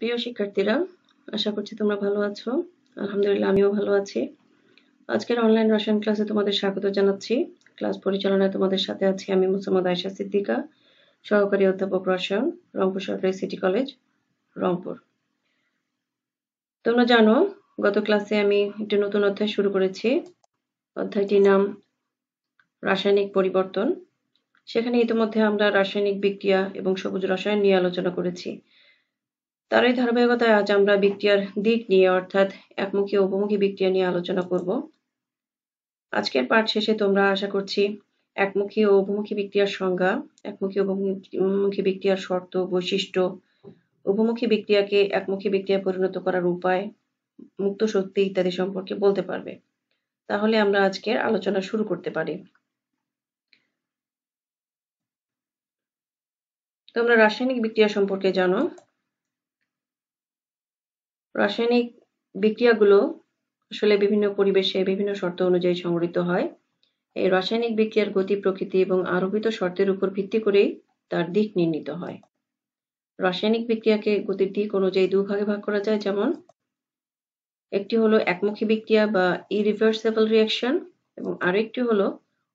প্রিয় শিক্ষার্থীরা আশা করছি তোমরা ভালো আছো আলহামদুলিল্লাহ আমিও ভালো আছি আজকের অনলাইন রসায়ন ক্লাসে তোমাদের স্বাগত জানাচ্ছি ক্লাস পরিচালনায় তোমাদের সাথে আছি আমি মুসাম্মদ আয়সা সিদ্দিকা সহকারী অধ্যাপক রসায়ন রংপুর সরকারি সিটি কলেজ রংপুর তোমরা জানো গত ক্লাসে আমি একটি নতুন অধ্যায় শুরু করেছি অধ্যায়টির নাম রাসায়নিক পরিবর্তন সেখানে ইতিমধ্যে আমরা রাসায়নিক বিক্রিয়া এবং সবুজ রসায়ন নিয়ে আলোচনা করেছি তার এই ধারাবাহিকতায় আজ আমরা বিক্রিয়ার দিক নিয়ে অর্থাৎ একমুখী উপমুখী বিক্রিয়া নিয়ে আলোচনা করব আজকের পাঠ শেষে তোমরা আশা করছি একমুখী ও উপমুখী বিক্রিয়ার সংজ্ঞা একমুখী উপমুখী বিক্রিয়ার শর্ত বৈশিষ্ট্য উপমুখী বিক্রিয়াকে একমুখী বিক্রিয়ায় পরিণত করার উপায় মুক্ত শক্তি ইত্যাদি সম্পর্কে বলতে পারবে তাহলে আমরা আজকের আলোচনা শুরু করতে পারি তোমরা রাসায়নিক বিক্রিয়া সম্পর্কে জানো রাসায়নিক বিক্রিয়াগুলো আসলে বিভিন্ন পরিবেশে বিভিন্ন শর্ত অনুযায়ী সংঘটিত হয় এই রাসায়নিক বিক্রিয়ার গতি প্রকৃতি এবং আরোপিত শর্তের উপর ভিত্তি করেই তার দিক নির্ণীত হয় রাসায়নিক বিক্রিয়াকে গতির দিক অনুযায়ী দুভাগে ভাগ করা যায় যেমন একটি হলো একমুখী বিক্রিয়া বা ইরিভার্সেবল রিয়াকশন এবং আরেকটি হলো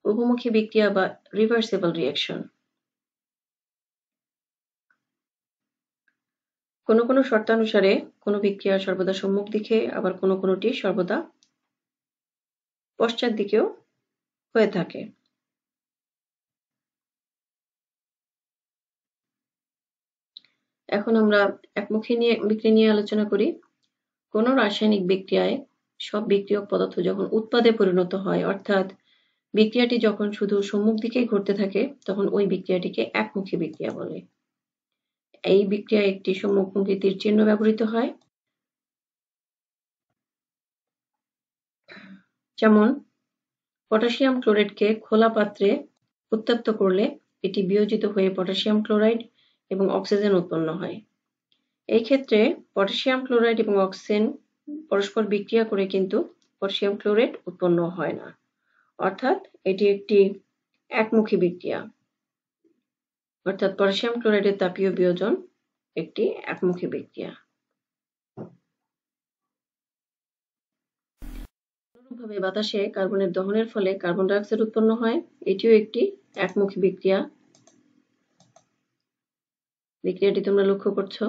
উভমুখী বিক্রিয়া বা রিভার্সেবল রিয়াকশন কোনো কোনো শর্তানুসারে কোনো বিক্রিয়া সর্বদা সম্মুখ দিকে আবার কোনো কোনোটি সর্বদা পশ্চাৎ দিকেও হয়ে থাকে এখন আমরা একমুখী নিয়ে বিক্রি নিয়ে আলোচনা করি কোন রাসায়নিক বিক্রিয়ায় সব বিক্রিয়ক পদার্থ যখন উৎপাদে পরিণত হয় অর্থাৎ বিক্রিয়াটি যখন শুধু সম্মুখ দিকেই ঘটতে থাকে তখন ওই বিক্রিয়াটিকে একমুখী বিক্রিয়া বলে এই বিক্রিয়া একটি সমকুণ্ডিতির চিহ্ন ব্যবহৃত হয় যেমন পটাশিয়াম ক্লোরেটকে খোলা পাত্রে উত্তপ্ত করলে এটি বিয়োজিত হয়ে পটাশিয়াম ক্লোরাইড এবং অক্সিজেন উৎপন্ন হয় এই ক্ষেত্রে পটাশিয়াম ক্লোরাইড এবং অক্সিজেন পরস্পর বিক্রিয়া করে কিন্তু পটাশিয়াম ক্লোরাইড উৎপন্ন হয় না অর্থাৎ এটি একটি একমুখী বিক্রিয়া অর্থাৎ পটাশিয়াম ক্লোরাইডের তাপীয় বিয়োজন একটি একমুখী বিক্রিয়া অনুরূপভাবে বাতাসে কার্বনের দহনের ফলে কার্বন ডাইঅক্সাইড উৎপন্ন হয় এটিও একটি একমুখী বিক্রিয়া বিক্রিয়াটি তোমরা লক্ষ্য করছো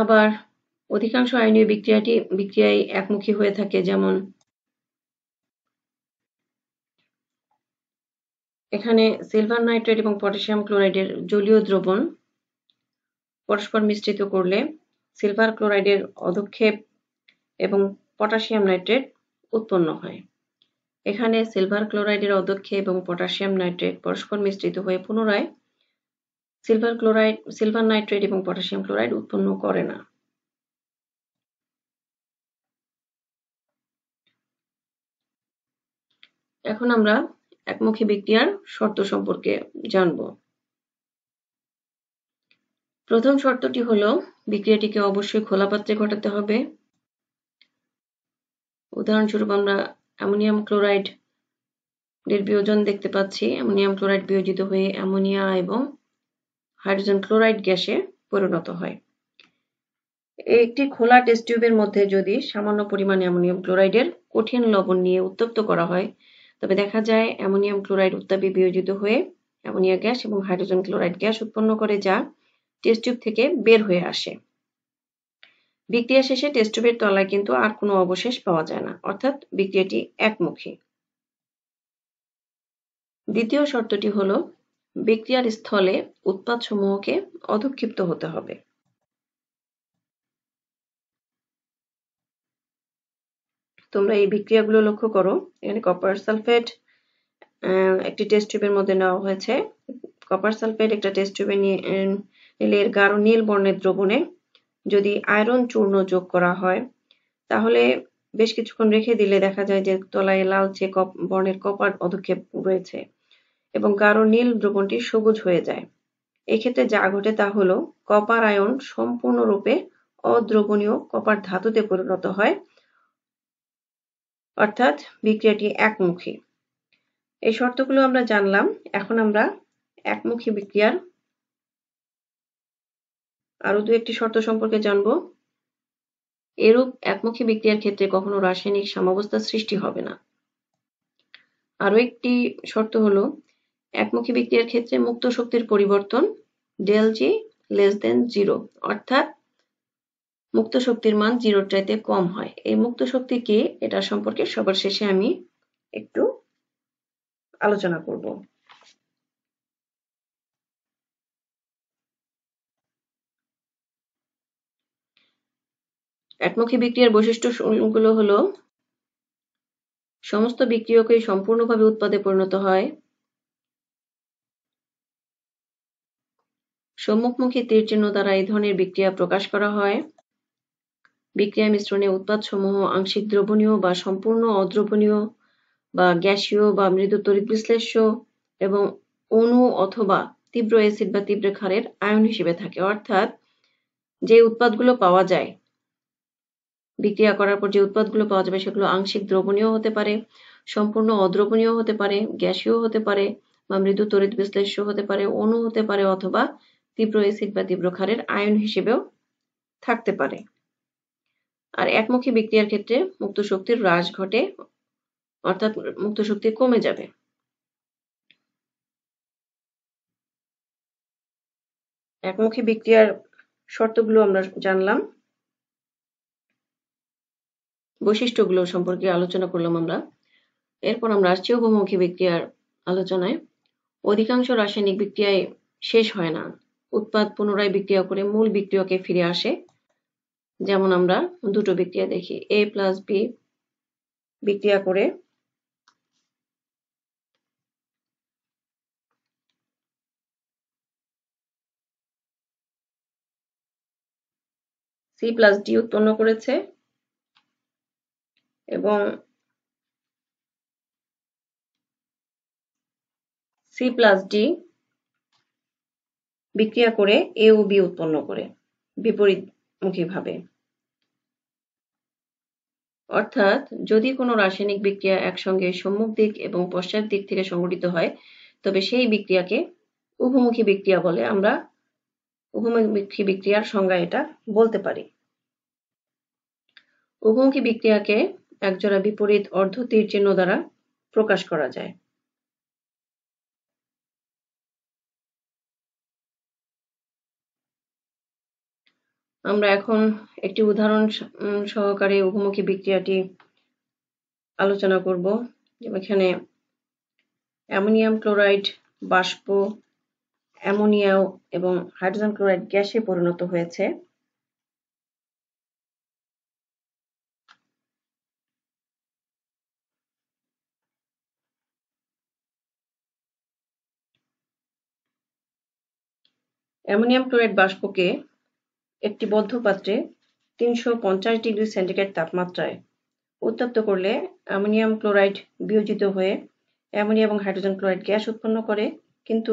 আবার অধিকাংশ আয়নীয় বিক্রিয়াটি বিক্রিয়ায় একমুখী হয়ে থাকে যেমন এখানে সিলভার নাইট্রেট এবং পটাশিয়াম ক্লোরাইডের জলীয় দ্রবণ পরস্পর মিশ্রিত করলে সিলভার ক্লোরাইডের অধক্ষেপ এবং পটাশিয়াম নাইট্রেট উৎপন্ন হয় এখানে সিলভার ক্লোরাইডের অধক্ষেপ এবং পটাশিয়াম নাইট্রেট পরস্পর মিশ্রিত হয়ে পুনরায় সিলভার ক্লোরাইড সিলভার নাইট্রেট এবং পটাশিয়াম ক্লোরাইড উৎপন্ন করে না এখন আমরা একমুখী বিক্রিয়ার শর্ত সম্পর্কে জানব প্রথম শর্তটি হল বিক্রিয়াটিকে অবশ্যই খোলা পাত্রে ঘটাতে হবে উদাহরণস্বরূপ আমরা অ্যামোনিয়াম ক্লোরাইড এর বিয়োজন দেখতে পাচ্ছি অ্যামোনিয়াম ক্লোরাইড বিয়োজিত হয়ে অ্যামোনিয়া এবং হাইড্রোজেন ক্লোরাইড গ্যাসে পরিণত হয় একটি খোলা টেস্ট টিউবের মধ্যে যদি সামান্য পরিমাণে অ্যামোনিয়াম ক্লোরাইডের কঠিন লবণ নিয়ে উত্তপ্ত করা হয় তবে দেখা যায় অ্যামোনিয়াম ক্লোরাইড উত্তাপে বিয়োজিত হয়ে অ্যামোনিয়া গ্যাস এবং হাইড্রোজেন ক্লোরাইড গ্যাস উৎপন্ন করে যা টিউব থেকে বের হয়ে আসে বিক্রিয়া শেষে টিউবের তলায় কিন্তু আর কোনো অবশেষ পাওয়া যায় না অর্থাৎ বিক্রিয়াটি একমুখী দ্বিতীয় শর্তটি হলো বিক্রিয়ার স্থলে উৎপাদসমূহকে অধক্ষিপ্ত হতে হবে তোমরা এই বিক্রিয়াগুলো লক্ষ্য করো এখানে কপার সালফেট একটি টেস্ট টিউবের মধ্যে নেওয়া হয়েছে কপার সালফেট একটা টেস্ট টিউবে নিয়ে এর গাঢ় নীল বর্ণের দ্রবণে যদি আয়রন চূর্ণ যোগ করা হয় তাহলে বেশ কিছুক্ষণ রেখে দিলে দেখা যায় যে তলায় লালচে বর্ণের কপার পদক্ষেপ রয়েছে এবং গাঢ় নীল দ্রবণটি সবুজ হয়ে যায় এক্ষেত্রে যা ঘটে তা হলো কপার আয়ন সম্পূর্ণরূপে অদ্রবণীয় কপার ধাতুতে পরিণত হয় অর্থাৎ বিক্রিয়াটি একমুখী এই শর্তগুলো আমরা জানলাম এখন আমরা একমুখী বিক্রিয়ার আরো দু একটি শর্ত সম্পর্কে জানব এরূপ একমুখী বিক্রিয়ার ক্ষেত্রে কখনো রাসায়নিক সাম্যাবস্থা সৃষ্টি হবে না আরো একটি শর্ত হলো একমুখী বিক্রিয়ার ক্ষেত্রে মুক্ত শক্তির পরিবর্তন del G less than zero অর্থাৎ মুক্ত শক্তির মান জিরোর চাইতে কম হয় এই মুক্ত শক্তি কি এটা সম্পর্কে সবার শেষে আমি একটু আলোচনা করব একমুখী বিক্রিয়ার বৈশিষ্ট্যগুলো হলো সমস্ত বিক্রিয়কই সম্পূর্ণভাবে উৎপাদে পরিণত হয় সম্মুখমুখী তীর চিহ্ন দ্বারা এই ধরনের বিক্রিয়া প্রকাশ করা হয় বিক্রিয়া মিশ্রণে উৎপাদসমূহ আংশিক দ্রবণীয় বা সম্পূর্ণ অদ্রবণীয় বা গ্যাসীয় বা মৃদু তড়িৎ বিশ্লেষ্য এবং অণু অথবা তীব্র অ্যাসিড বা তীব্র ক্ষারের আয়ন হিসেবে থাকে অর্থাৎ যে উৎপাদগুলো পাওয়া যায় বিক্রিয়া করার পর যে উৎপাদগুলো পাওয়া যাবে সেগুলো আংশিক দ্রবণীয় হতে পারে সম্পূর্ণ অদ্রবণীয় হতে পারে গ্যাসীয় হতে পারে বা মৃদু তড়িৎ বিশ্লেষ্য হতে পারে অণু হতে পারে অথবা তীব্র অ্যাসিড বা তীব্র ক্ষারের আয়ন হিসেবেও থাকতে পারে আর একমুখী বিক্রিয়ার ক্ষেত্রে মুক্ত শক্তির হ্রাস ঘটে অর্থাৎ মুক্ত শক্তি কমে যাবে একমুখী বিক্রিয়ার শর্তগুলো আমরা জানলাম বৈশিষ্ট্যগুলো সম্পর্কে আলোচনা করলাম আমরা এরপর আমরা আসছি উপমুখী বিক্রিয়ার আলোচনায় অধিকাংশ রাসায়নিক বিক্রিয়ায় শেষ হয় না উৎপাদ পুনরায় বিক্রিয়া করে মূল বিক্রিয়কে ফিরে আসে যেমন আমরা দুটো বিক্রিয়া দেখি এ প্লাস বি বিক্রিয়া করে সি প্লাস ডি উৎপন্ন করেছে এবং সি প্লাস ডি বিক্রিয়া করে এ ও বি উৎপন্ন করে বিপরীত মুখী ভাবে অর্থাৎ যদি কোনো রাসায়নিক বিক্রিয়া একসঙ্গে সম্মুখ দিক এবং পশ্চাৎ দিক থেকে সংঘটিত হয় তবে সেই বিক্রিয়াকে উভমুখী বিক্রিয়া বলে আমরা উভমুখী বিক্রিয়ার সংজ্ঞা এটা বলতে পারি উভমুখী বিক্রিয়াকে একজোড়া বিপরীত অর্ধ তীর চিহ্ন দ্বারা প্রকাশ করা যায় আমরা এখন একটি উদাহরণ সহকারে উভমুখী বিক্রিয়াটি আলোচনা করব এখানে অ্যামোনিয়াম ক্লোরাইড বাষ্প অ্যামোনিয়া এবং হাইড্রোজেন ক্লোরাইড গ্যাসে পরিণত হয়েছে অ্যামোনিয়াম ক্লোরাইড বাষ্পকে একটি বদ্ধ পাত্রে তিনশো পঞ্চাশ ডিগ্রি সেন্টিগ্রেড তাপমাত্রায় উত্তপ্ত করলে অ্যামোনিয়াম ক্লোরাইড বিয়োজিত হয়ে অ্যামোনিয়া এবং হাইড্রোজেন ক্লোরাইড গ্যাস উৎপন্ন করে কিন্তু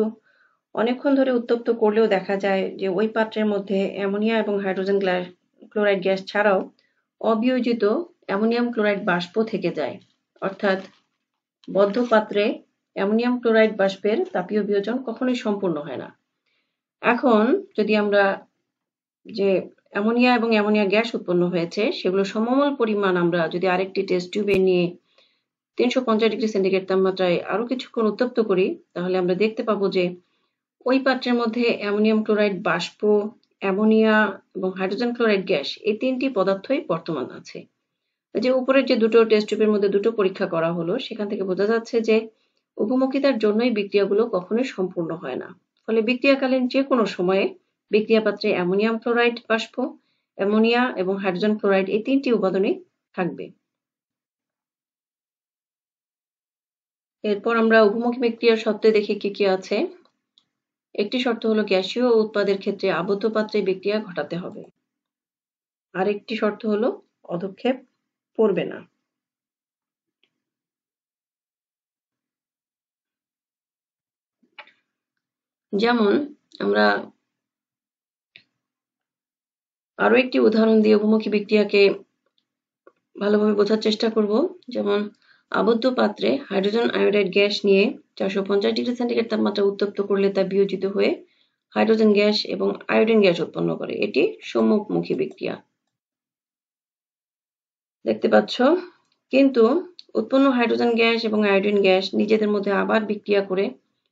অনেকক্ষণ ধরে উত্তপ্ত করলেও দেখা যায় যে ওই পাত্রের মধ্যে অ্যামোনিয়া এবং হাইড্রোজেন ক্লোরাইড গ্যাস ছাড়াও অবিয়োজিত অ্যামোনিয়াম ক্লোরাইড বাষ্প থেকে যায় অর্থাৎ বদ্ধ পাত্রে অ্যামোনিয়াম ক্লোরাইড বাষ্পের তাপীয় বিয়োজন কখনোই সম্পূর্ণ হয় না এখন যদি আমরা যে অ্যামোনিয়া এবং অ্যামোনিয়া গ্যাস উৎপন্ন হয়েছে সেগুলো সমমল পরিমাণ আমরা যদি আরেকটি টেস্ট টিউবে নিয়ে তিনশো পঞ্চাশ ডিগ্রি সেন্টিগ্রেড তাপমাত্রায় আরও কিছুক্ষণ উত্তপ্ত করি তাহলে আমরা দেখতে পাবো যে ওই পাত্রের মধ্যে অ্যামোনিয়াম ক্লোরাইড বাষ্প অ্যামোনিয়া এবং হাইড্রোজেন ক্লোরাইড গ্যাস এই তিনটি পদার্থই বর্তমান আছে যে উপরের যে দুটো টেস্ট টিউবের মধ্যে দুটো পরীক্ষা করা হলো সেখান থেকে বোঝা যাচ্ছে যে অভিমুখিতার জন্যই বিক্রিয়াগুলো কখনোই সম্পূর্ণ হয় না ফলে বিক্রিয়াকালীন যে কোনো সময়ে বিক্রিয়াপাত্রে অ্যামোনিয়াম ক্লোরাইড বাষ্প অ্যামোনিয়া এবং হাইড্রোজেন ক্লোরাইড এই তিনটি উপাদানই থাকবে এরপর আমরা উপমুখী বিক্রিয়ার শর্তে দেখি কি কি আছে একটি শর্ত হলো গ্যাসীয় উৎপাদের ক্ষেত্রে আবদ্ধ পাত্রে বিক্রিয়া ঘটাতে হবে আরেকটি শর্ত হলো অধক্ষেপ পড়বে না যেমন আমরা আরও একটি উদাহরণ দিয়ে উপমুখী বিক্রিয়াকে ভালোভাবে বোঝার চেষ্টা করব যেমন আবদ্ধ পাত্রে হাইড্রোজেন আয়োডাইড গ্যাস নিয়ে চারশো পঞ্চাশ ডিগ্রি সেন্টিগ্রেড তাপমাত্রা উত্তপ্ত করলে তা বিয়োজিত হয়ে হাইড্রোজেন গ্যাস এবং আয়োডিন গ্যাস উৎপন্ন করে এটি সম্মুখমুখী বিক্রিয়া দেখতে পাচ্ছ কিন্তু উৎপন্ন হাইড্রোজেন গ্যাস এবং আয়োডিন গ্যাস নিজেদের মধ্যে আবার বিক্রিয়া করে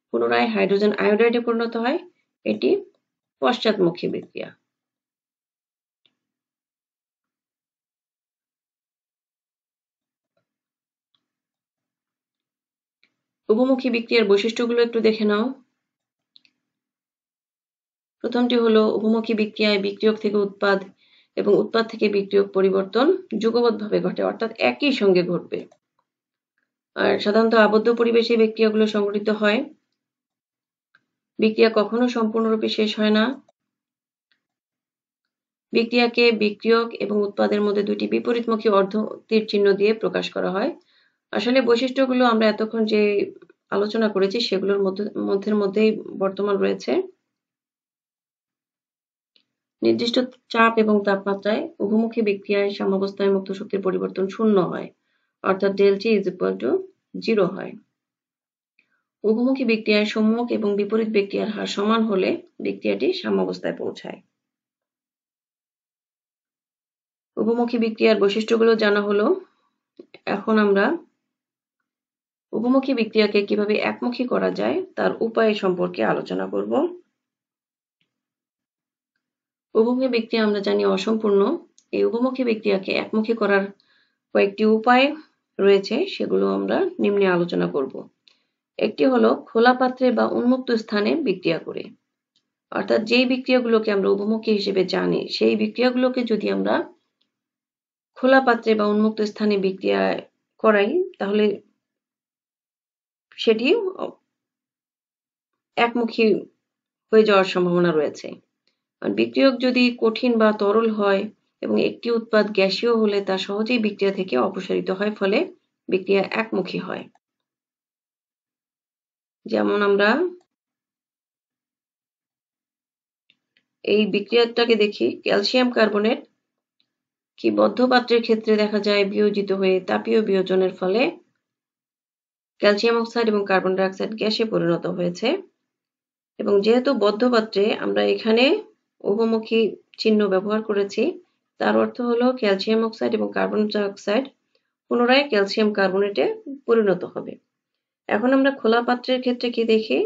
পুনরায় হাইড্রোজেন আয়োডাইডে পরিণত হয় এটি পশ্চাৎমুখী বিক্রিয়া উপমুখী বিক্রিয়ার বৈশিষ্ট্যগুলো একটু দেখে নাও প্রথমটি হলো উপমুখী বিক্রিয়ায় বিক্রিয়ক থেকে উৎপাদ এবং উৎপাদ থেকে বিক্রিয়ক পরিবর্তন যুগবদ্ধভাবে ঘটে অর্থাৎ একই সঙ্গে ঘটবে আর সাধারণত আবদ্ধ পরিবেশে বিক্রিয়াগুলো সংঘটিত হয় বিক্রিয়া কখনো সম্পূর্ণরূপে শেষ হয় না বিক্রিয়াকে বিক্রিয়ক এবং উৎপাদের মধ্যে দুটি বিপরীতমুখী অর্ধ তীর চিহ্ন দিয়ে প্রকাশ করা হয় আসলে বৈশিষ্ট্যগুলো আমরা এতক্ষণ যে আলোচনা করেছি সেগুলোর মধ্যে মধ্যেই বর্তমান রয়েছে নির্দিষ্ট চাপ এবং তাপমাত্রায় উভমুখী বিক্রিয়ায় সাম্যাবস্থায় মুক্ত শক্তির পরিবর্তন শূন্য হয় অর্থাৎ delta is equal to zero হয় উভমুখী বিক্রিয়ায় সম্মুখ এবং বিপরীত বিক্রিয়ার হার সমান হলে বিক্রিয়াটি সাম্যাবস্থায় পৌঁছায় উভমুখী বিক্রিয়ার বৈশিষ্ট্যগুলো জানা হলো এখন আমরা উপমুখী বিক্রিয়াকে কিভাবে একমুখী করা যায় তার উপায় সম্পর্কে আলোচনা করব উপমুখী বিক্রিয়া আমরা জানি অসম্পূর্ণ এই উপমুখী বিক্রিয়াকে একমুখী করার কয়েকটি উপায় রয়েছে সেগুলো আমরা নিম্নে আলোচনা করব একটি হলো খোলা পাত্রে বা উন্মুক্ত স্থানে বিক্রিয়া করে অর্থাৎ যেই বিক্রিয়াগুলোকে আমরা উপমুখী হিসেবে জানি সেই বিক্রিয়াগুলোকে যদি আমরা খোলা পাত্রে বা উন্মুক্ত স্থানে বিক্রিয়া করাই তাহলে সেটি একমুখী হয়ে যাওয়ার সম্ভাবনা রয়েছে বিক্রিয়ক যদি কঠিন বা তরল হয় এবং একটি উৎপাদ গ্যাসীয় হলে তা সহজেই বিক্রিয়া থেকে অপসারিত হয় ফলে বিক্রিয়া একমুখী হয় যেমন আমরা এই বিক্রিয়াটাকে দেখি ক্যালসিয়াম কার্বনেট কি বদ্ধ পাত্রের ক্ষেত্রে দেখা যায় বিয়োজিত হয়ে তাপীয় বিয়োজনের ফলে ক্যালসিয়াম অক্সাইড এবং কার্বন ডাইঅক্সাইড গ্যাসে পরিণত হয়েছে এবং যেহেতু বদ্ধ পাত্রে আমরা এখানে উভমুখী চিহ্ন ব্যবহার করেছি তার অর্থ হলো ক্যালসিয়াম অক্সাইড এবং কার্বন ডাইঅক্সাইড পুনরায় ক্যালসিয়াম কার্বনেটে পরিণত হবে এখন আমরা খোলা পাত্রের ক্ষেত্রে কি দেখি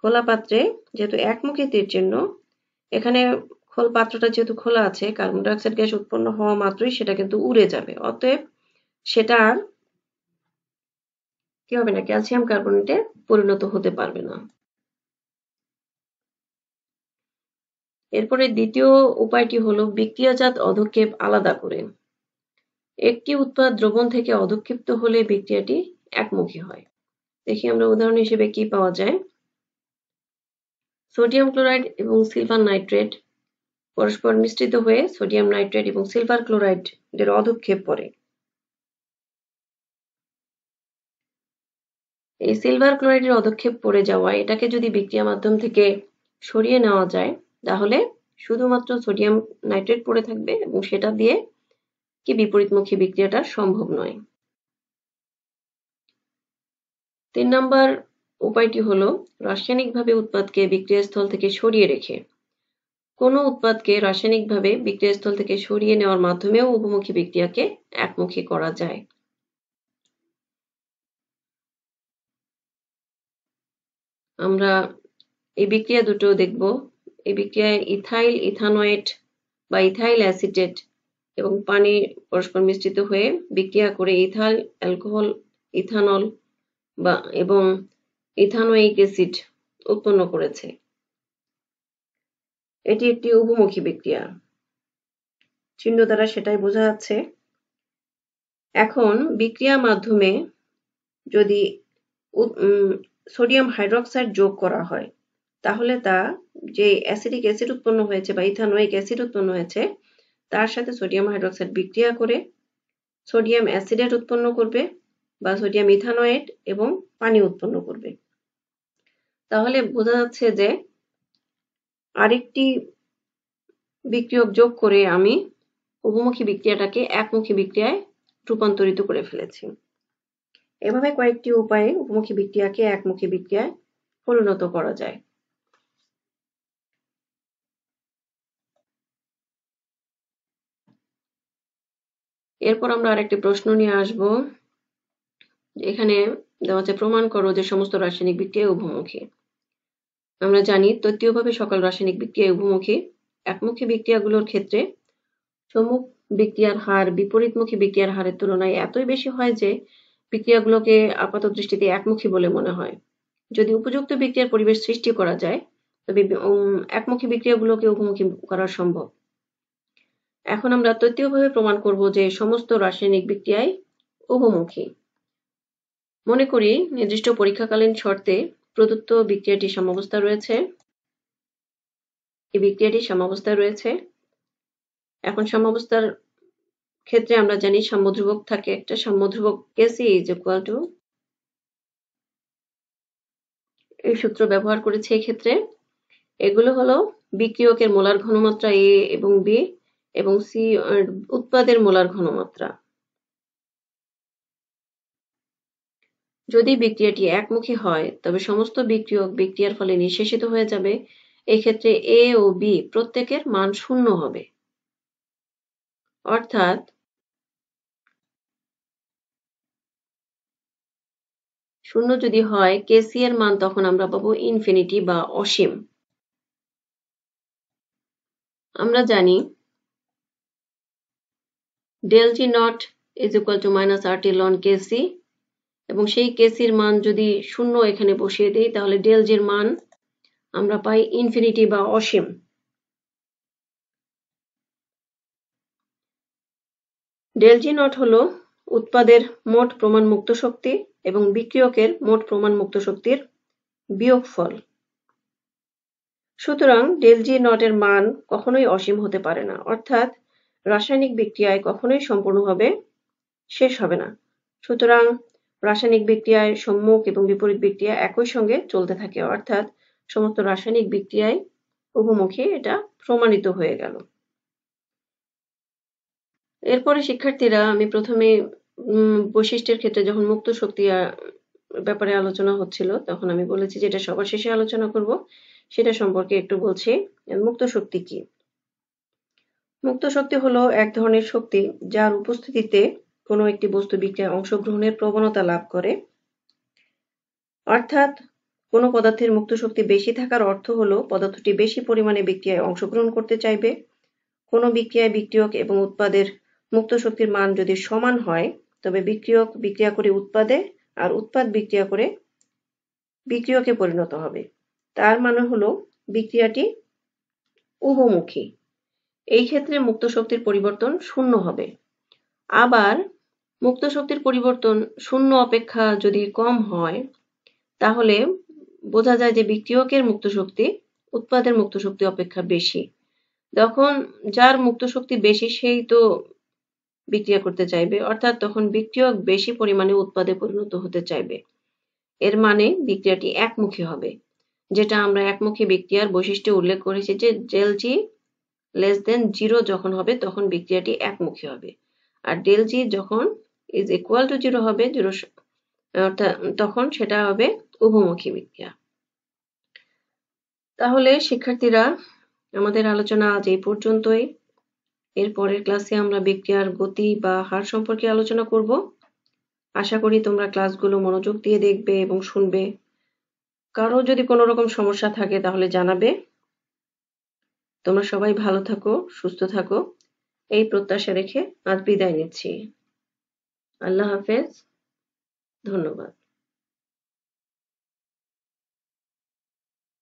খোলা পাত্রে যেহেতু একমুখী তীর চিহ্ন এখানে খোল পাত্রটা যেহেতু খোলা আছে কার্বন ডাইঅক্সাইড গ্যাস উৎপন্ন হওয়া মাত্রই সেটা কিন্তু উড়ে যাবে অতএব সেটা আর কি হবে না ক্যালসিয়াম কার্বনেটে পরিণত হতে পারবে না এরপরে দ্বিতীয় উপায়টি হলো বিক্রিয়াজাত অধক্ষেপ আলাদা করে একটি উৎপাদ দ্রবণ থেকে অধক্ষিপ্ত হলে বিক্রিয়াটি একমুখী হয় দেখি আমরা উদাহরণ হিসেবে কি পাওয়া যায় সোডিয়াম ক্লোরাইড এবং সিলভার নাইট্রেট পরস্পর মিশ্রিত হয়ে সোডিয়াম নাইট্রেট এবং সিলভার ক্লোরাইড এর অধক্ষেপ পড়ে এই সিলভার ক্লোরাইডের অধক্ষেপ পড়ে যাওয়ায় এটাকে যদি বিক্রিয়া মাধ্যম থেকে সরিয়ে নেওয়া যায় তাহলে শুধুমাত্র সোডিয়াম নাইট্রেট পড়ে থাকবে এবং সেটা দিয়ে কি বিপরীতমুখী বিক্রিয়াটা সম্ভব নয় তিন নম্বর উপায়টি হলো রাসায়নিকভাবে উৎপাদকে বিক্রিয়াস্থল থেকে সরিয়ে রেখে কোনো উৎপাদকে রাসায়নিকভাবে বিক্রিয়াস্থল থেকে সরিয়ে নেওয়ার মাধ্যমেও উপমুখী বিক্রিয়াকে একমুখী করা যায় আমরা এই বিক্রিয়া দুটো দেখব এই বিক্রিয়ায় ইথাইল ইথানোয়েট বা ইথাইল অ্যাসিটেট এবং পানি পরস্পর মিশ্রিত হয়ে বিক্রিয়া করে ইথাইল অ্যালকোহল ইথানল বা এবং ইথানোয়িক অ্যাসিড উৎপন্ন করেছে এটি একটি উপমুখী বিক্রিয়া চিহ্ন দ্বারা সেটাই বোঝা যাচ্ছে এখন বিক্রিয়া মাধ্যমে যদি সোডিয়াম হাইড্রক্সাইড যোগ করা হয় তাহলে তা যে অ্যাসিডিক অ্যাসিড উৎপন্ন হয়েছে বা ইথানোয়িক অ্যাসিড উৎপন্ন হয়েছে তার সাথে সোডিয়াম হাইড্রক্সাইড বিক্রিয়া করে সোডিয়াম অ্যাসিডেট উৎপন্ন করবে বা সোডিয়াম ইথানোয়েট এবং পানি উৎপন্ন করবে তাহলে বোঝা যাচ্ছে যে আরেকটি বিক্রিয়ক যোগ করে আমি উপমুখী বিক্রিয়াটাকে একমুখী বিক্রিয়ায় রূপান্তরিত করে ফেলেছি এভাবে কয়েকটি উপায়ে উপমুখী বিক্রিয়াকে একমুখী বিক্রিয়ায় পরিণত করা যায়। এরপর আমরা আরেকটি প্রশ্ন নিয়ে আসব এখানে দেওয়া আছে প্রমাণ করো যে সমস্ত রাসায়নিক বিক্রিয়া উভমুখী আমরা জানি তত্ত্বীয়ভাবে সকল রাসায়নিক বিক্রিয়া উভমুখী একমুখী বিক্রিয়াগুলোর ক্ষেত্রে সম্মুখ বিক্রিয়ার হার বিপরীতমুখী বিক্রিয়ার হারের তুলনায় এতই বেশি হয় যে বিক্রিয়াগুলোকে দৃষ্টিতে একমুখী বলে মনে হয় যদি উপযুক্ত বিক্রিয়ার পরিবেশ সৃষ্টি করা যায় তবে একমুখী বিক্রিয়াগুলোকে উপমুখী করা সম্ভব এখন আমরা তৃতীয়ভাবে প্রমাণ করব যে সমস্ত রাসায়নিক বিক্রিয়ায় উপমুখী মনে করি নির্দিষ্ট পরীক্ষাকালীন শর্তে প্রদত্ত বিক্রিয়াটি সমাবস্থা রয়েছে এই বিক্রিয়াটি সমাবস্থা রয়েছে এখন সমাবস্থার ক্ষেত্রে আমরা জানি সাম্য ধ্রুবক থাকে একটা সাম্য ধ্রুবক কেসি ইজ ইকুয়াল টু এই সূত্র ব্যবহার করেছি ক্ষেত্রে এগুলো হলো বিক্রিয়কের মোলার ঘনমাত্রা এ এবং বি এবং সি উৎপাদের মোলার ঘনমাত্রা যদি বিক্রিয়াটি একমুখী হয় তবে সমস্ত বিক্রিয়ক বিক্রিয়ার ফলে নিঃশেষিত হয়ে যাবে এক্ষেত্রে এ ও বি প্রত্যেকের মান শূন্য হবে অর্থাৎ শূন্য যদি হয় কেসি এর মান তখন আমরা পাবো ইনফিনিটি বা অসীম আমরা জানি del G not is equal to minus R T ln K C এবং সেই কেসির মান যদি শূন্য এখানে বসিয়ে দিই তাহলে ডেল জির মান আমরা পাই ইনফিনিটি বা অসীম ডেলজি নট হল উৎপাদের মোট প্রমাণ মুক্ত শক্তি এবং বিক্রিয়কের মোট প্রমাণ মুক্ত শক্তির বিয়োগফল। সুতরাং ডেল জি নট এর মান কখনোই অসীম হতে পারে না অর্থাৎ রাসায়নিক বিক্রিয়ায় কখনোই সম্পূর্ণভাবে শেষ হবে না সুতরাং রাসায়নিক বিক্রিয়ায় সম্মুখ এবং বিপরীত বিক্রিয়া একই সঙ্গে চলতে থাকে অর্থাৎ সমস্ত রাসায়নিক বিক্রিয়ায় উপমুখে এটা প্রমাণিত হয়ে গেল এরপরে শিক্ষার্থীরা আমি প্রথমে বৈশিষ্ট্যের ক্ষেত্রে যখন মুক্ত শক্তি ব্যাপারে আলোচনা হচ্ছিল তখন আমি বলেছি যেটা সবার শেষে আলোচনা করব সেটা সম্পর্কে একটু বলছি মুক্ত শক্তি কি মুক্ত শক্তি হলো এক ধরনের শক্তি যার উপস্থিতিতে কোনো একটি বস্তু বিক্রিয়া অংশগ্রহণের প্রবণতা লাভ করে অর্থাৎ কোন পদার্থের মুক্ত শক্তি বেশি থাকার অর্থ হলো পদার্থটি বেশি পরিমাণে বিক্রিয়ায় অংশগ্রহণ করতে চাইবে কোনো বিক্রিয়ায় বিক্রিয়ক এবং উৎপাদের মুক্ত শক্তির মান যদি সমান হয় তবে বিক্রিয়ক বিক্রিয়া করে উৎপাদে আর উৎপাদ বিক্রিয়া করে বিক্রিয়কে পরিণত হবে তার মানে হলো বিক্রিয়াটি উভমুখী এই ক্ষেত্রে মুক্ত শক্তির পরিবর্তন শূন্য হবে আবার মুক্ত শক্তির পরিবর্তন শূন্য অপেক্ষা যদি কম হয় তাহলে বোঝা যায় যে বিক্রিয়কের মুক্ত শক্তি উৎপাদের মুক্ত শক্তি অপেক্ষা বেশি তখন যার মুক্ত শক্তি বেশি সেই তো বিক্রিয়া করতে চাইবে অর্থাৎ তখন বিক্রিয়ক বেশি পরিমাণে উৎপাদে পরিণত হতে চাইবে এর মানে বিক্রিয়াটি একমুখী হবে যেটা আমরা একমুখী বিক্রিয়ার বৈশিষ্ট্য উল্লেখ করেছি যে del G less than zero যখন হবে তখন বিক্রিয়াটি একমুখী হবে আর ডেল জি যখন ইজ ইকুয়াল টু জিরো হবে জিরো অর্থাৎ তখন সেটা হবে উভমুখী বিক্রিয়া তাহলে শিক্ষার্থীরা আমাদের আলোচনা আজ এই পর্যন্তই এর পরের ক্লাসে আমরা বিক্রিয়ার গতি বা হার সম্পর্কে আলোচনা করব আশা করি তোমরা ক্লাসগুলো মনোযোগ দিয়ে দেখবে এবং শুনবে কারো যদি কোনো রকম সমস্যা থাকে তাহলে জানাবে তোমরা সবাই ভালো থাকো সুস্থ থাকো এই প্রত্যাশা রেখে আজ বিদায় নিচ্ছি আল্লাহ হাফেজ ধন্যবাদ